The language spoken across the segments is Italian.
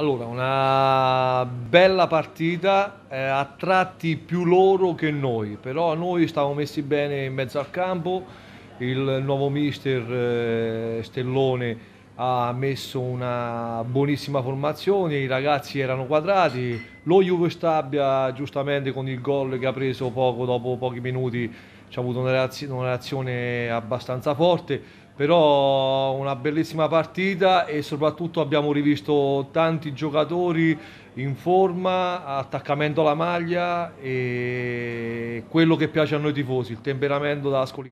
Allora, una bella partita, eh, a tratti più loro che noi, però noi stavamo messi bene in mezzo al campo, il nuovo mister eh, Stellone ha messo una buonissima formazione, i ragazzi erano quadrati, lo Juve Stabia giustamente con il gol che ha preso poco dopo pochi minuti ci ha avuto una reazione abbastanza forte, però una bellissima partita e soprattutto abbiamo rivisto tanti giocatori in forma, attaccamento alla maglia e quello che piace a noi tifosi, il temperamento da Ascoli.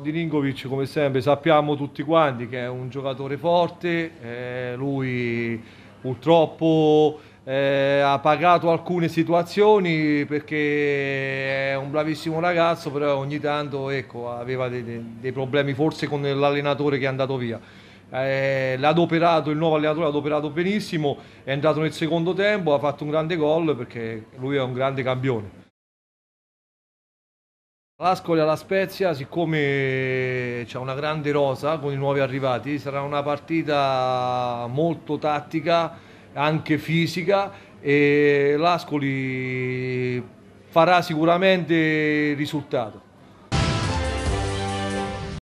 Di Ningovic come sempre sappiamo tutti quanti che è un giocatore forte, eh, lui purtroppo eh, ha pagato alcune situazioni perché è un bravissimo ragazzo, però ogni tanto ecco, aveva dei, dei problemi forse con l'allenatore che è andato via. Eh, l'adoperato, il nuovo allenatore l'ha adoperato benissimo, è entrato nel secondo tempo, ha fatto un grande gol perché lui è un grande campione. L'Ascoli alla Spezia, siccome c'è una grande rosa con i nuovi arrivati, sarà una partita molto tattica anche fisica e l'Ascoli farà sicuramente risultato.